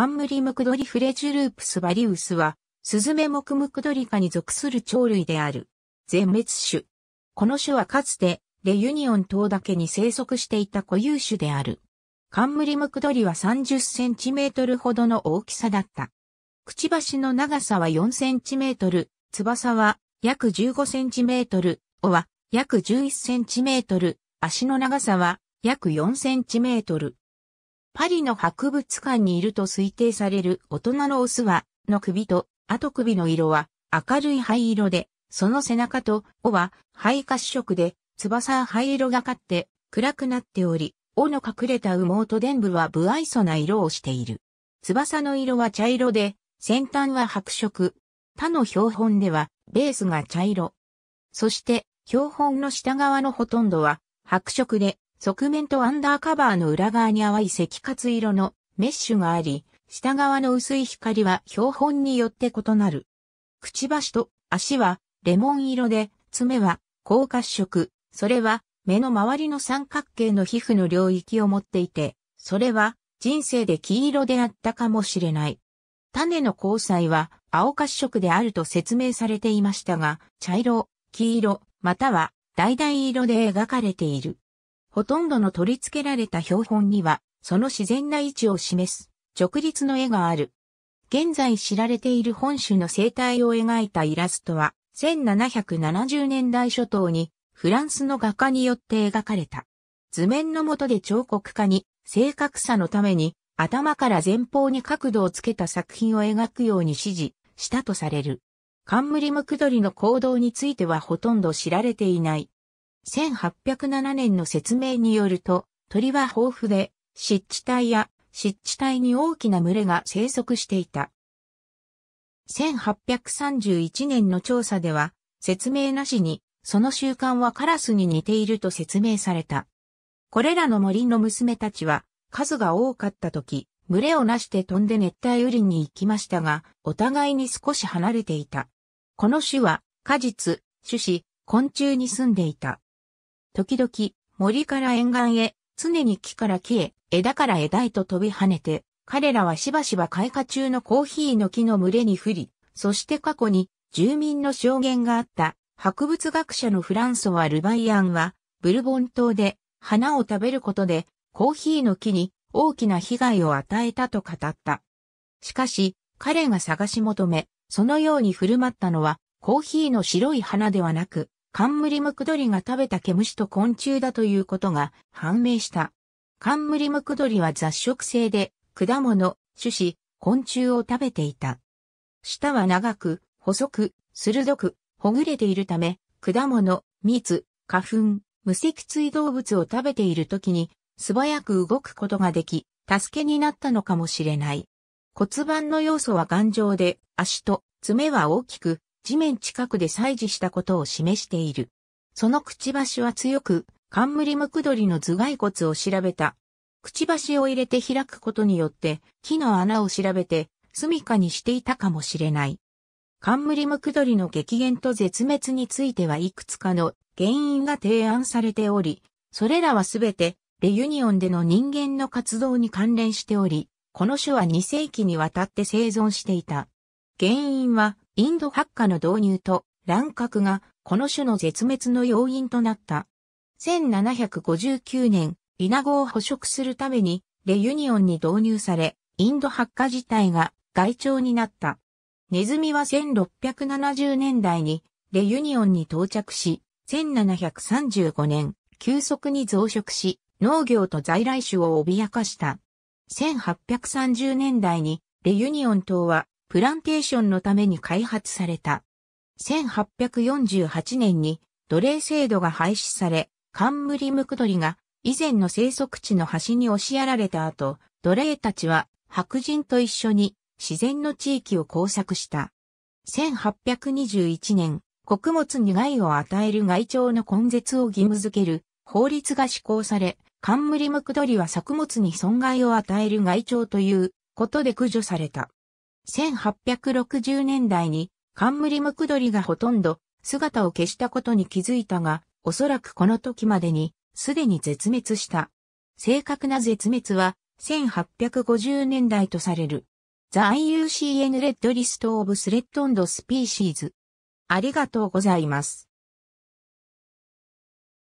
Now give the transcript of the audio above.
冠ムクドリフレジュループスバリウスは、スズメモクムクドリ科に属する鳥類である。全滅種。この種はかつて、レユニオン島だけに生息していた固有種である。冠ムクドリは30センチメートルほどの大きさだった。くちばしの長さは4センチメートル、翼は約15センチメートル、尾は約11センチメートル、足の長さは約4センチメートル。パリの博物館にいると推定される大人のオスは、の首と、後首の色は明るい灰色で、その背中と尾は灰褐色で、翼は灰色がかって暗くなっており、尾の隠れた羽毛と伝部は不愛想な色をしている。翼の色は茶色で、先端は白色。他の標本では、ベースが茶色。そして、標本の下側のほとんどは白色で、側面とアンダーカバーの裏側に淡い赤活色のメッシュがあり、下側の薄い光は標本によって異なる。くちばしと足はレモン色で、爪は高褐色、それは目の周りの三角形の皮膚の領域を持っていて、それは人生で黄色であったかもしれない。種の交際は青褐色であると説明されていましたが、茶色、黄色、または橙色で描かれている。ほとんどの取り付けられた標本には、その自然な位置を示す直立の絵がある。現在知られている本種の生態を描いたイラストは、1770年代初頭にフランスの画家によって描かれた。図面の下で彫刻家に正確さのために頭から前方に角度をつけた作品を描くように指示したとされる。カンムリムクドリの行動についてはほとんど知られていない。1807年の説明によると、鳥は豊富で、湿地帯や湿地帯に大きな群れが生息していた。1831年の調査では、説明なしに、その習慣はカラスに似ていると説明された。これらの森の娘たちは、数が多かった時、群れをなして飛んで熱帯雨林に行きましたが、お互いに少し離れていた。この種は、果実、種子、昆虫に住んでいた。時々森から沿岸へ、常に木から木へ、枝から枝へと飛び跳ねて、彼らはしばしば開花中のコーヒーの木の群れに降り、そして過去に住民の証言があった博物学者のフランソワ・ルバイアンは、ブルボン島で花を食べることでコーヒーの木に大きな被害を与えたと語った。しかし、彼が探し求め、そのように振る舞ったのはコーヒーの白い花ではなく、カンムリムクドリが食べた毛虫と昆虫だということが判明した。カンムリムクドリは雑食性で、果物、種子、昆虫を食べていた。舌は長く、細く、鋭く、ほぐれているため、果物、蜜、花粉、無脊椎動物を食べている時に素早く動くことができ、助けになったのかもしれない。骨盤の要素は頑丈で、足と爪は大きく、地面近くで採示したことを示している。そのくちばしは強く、冠ムクドリの頭蓋骨を調べた。くちばしを入れて開くことによって、木の穴を調べて、住処にしていたかもしれない。冠ムクドリの激減と絶滅についてはいくつかの原因が提案されており、それらはすべてレユニオンでの人間の活動に関連しており、この種は2世紀にわたって生存していた。原因はインド発火の導入と乱獲がこの種の絶滅の要因となった。1759年、イナゴを捕食するためにレユニオンに導入され、インド発火自体が外鳥になった。ネズミは1670年代にレユニオンに到着し、1735年、急速に増殖し、農業と在来種を脅かした。1830年代にレユニオン島はプランテーションのために開発された。1848年に奴隷制度が廃止され、カンムリムクドリが以前の生息地の端に押しやられた後、奴隷たちは白人と一緒に自然の地域を工作した。1821年、穀物に害を与える害鳥の根絶を義務づける法律が施行され、カンムリムクドリは作物に損害を与える害鳥ということで駆除された。1860年代に冠ムクドリがほとんど姿を消したことに気づいたが、おそらくこの時までにすでに絶滅した。正確な絶滅は1850年代とされる。The IUCN Red List of Threatened Species ありがとうございます。